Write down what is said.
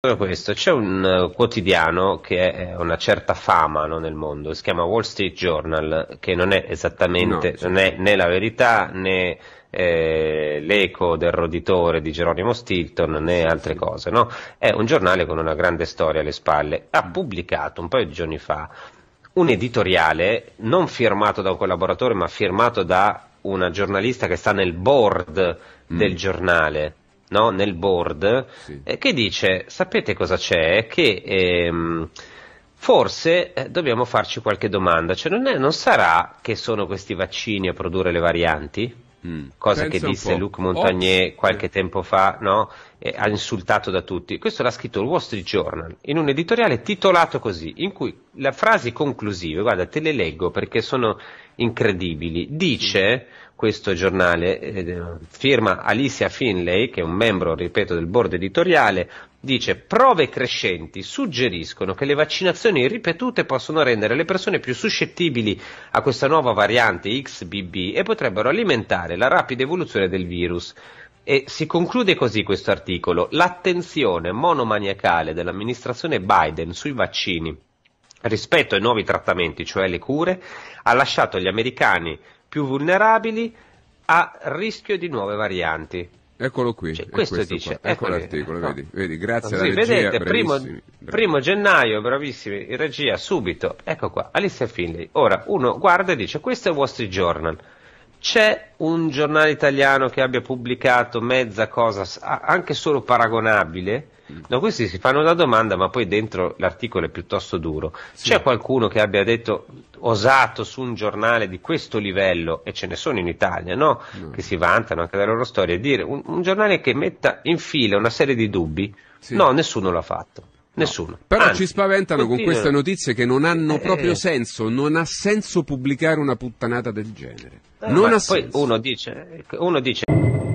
Questo. C'è un eh, quotidiano che è una certa fama no, nel mondo, si chiama Wall Street Journal, che non è esattamente no, sì. né, né, la verità né eh, l'eco del roditore di Geronimo Stilton né sì, altre sì. cose. No? È un giornale con una grande storia alle spalle. Ha pubblicato un paio di giorni fa un editoriale non firmato da un collaboratore ma firmato da una giornalista che sta nel board mm. del giornale no? nel board sì. Eh, che dice sapete cosa c'è? Che ehm, forse eh, dobbiamo farci qualche domanda, cioè non, è, non, sarà che sono questi vaccini a produrre le varianti? Mm. Cosa Pensa che disse Luc Montagnier oh, qualche tempo fa, no? ha insultato da tutti. Questo l'ha scritto il Wall Street Journal in un editoriale titolato così, in cui la frase conclusiva, guarda, te le leggo perché sono incredibili. Dice questo giornale, eh, firma Alicia Finlay, che è un membro, ripeto, del board editoriale, dice prove crescenti suggeriscono che le vaccinazioni ripetute possono rendere le persone più suscettibili a questa nuova variante XBB e potrebbero alimentare la rapida evoluzione del virus. E si conclude così questo articolo, l'attenzione monomaniacale dell'amministrazione Biden sui vaccini rispetto ai nuovi trattamenti, cioè le cure, ha lasciato gli americani più vulnerabili a rischio di nuove varianti. Eccolo qui, cioè, questo, questo dice, ecco, ecco l'articolo, no. vedi, vedi, grazie Così, alla regia, vedete, primo, primo, gennaio, bravissimi, in regia, subito, ecco qua, Alicia Finley. Ora, uno guarda e dice, questo è Wall Street Journal, c'è un giornale italiano che abbia pubblicato mezza cosa, anche solo paragonabile? No, questi si fanno la domanda, ma poi dentro l'articolo è piuttosto duro. Sì. C'è qualcuno che abbia detto, osato su un giornale di questo livello, e ce ne sono in Italia, no? No. Che si vantano anche della loro storia, dire un, un, giornale che metta in fila una serie di dubbi? Sì. No, nessuno l'ha fatto. Nessuno. Però Anzi, ci spaventano continuano. con queste notizie che non hanno eh, eh, proprio eh, senso, non ha senso pubblicare una puttanata del genere. No, eh, non ha poi senso. Uno dice, uno dice...